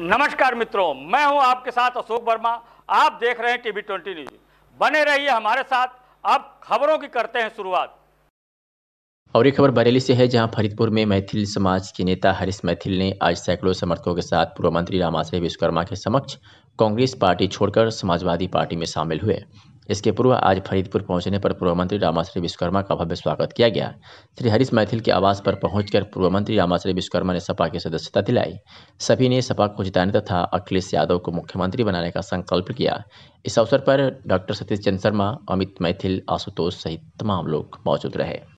नमस्कार मित्रों मैं हूं आपके साथ अशोक वर्मा आप देख रहे हैं टीवी ट्वेंटी न्यूज बने रहिए हमारे साथ अब खबरों की करते हैं शुरुआत और ये खबर बरेली से है जहां फरीदपुर में मैथिल समाज के नेता हरीश मैथिल ने आज सैकड़ों समर्थकों के साथ पूर्व मंत्री रामाश्रय विश्वकर्मा के समक्ष कांग्रेस पार्टी छोड़कर समाजवादी पार्टी में शामिल हुए इसके पूर्व आज फरीदपुर पहुंचने पर पूर्व मंत्री रामाश्री विश्वकर्मा का भव्य स्वागत किया गया श्री हरीश मैथिल के आवास पर पहुंचकर पूर्व मंत्री रामाश्री विश्वकर्मा ने सपा की सदस्यता दिलाई सभी ने सपा को जिताने तथा अखिलेश यादव को मुख्यमंत्री बनाने का संकल्प किया इस अवसर पर डॉक्टर सतीश चंद शर्मा अमित मैथिल आशुतोष सहित तमाम लोग मौजूद रहे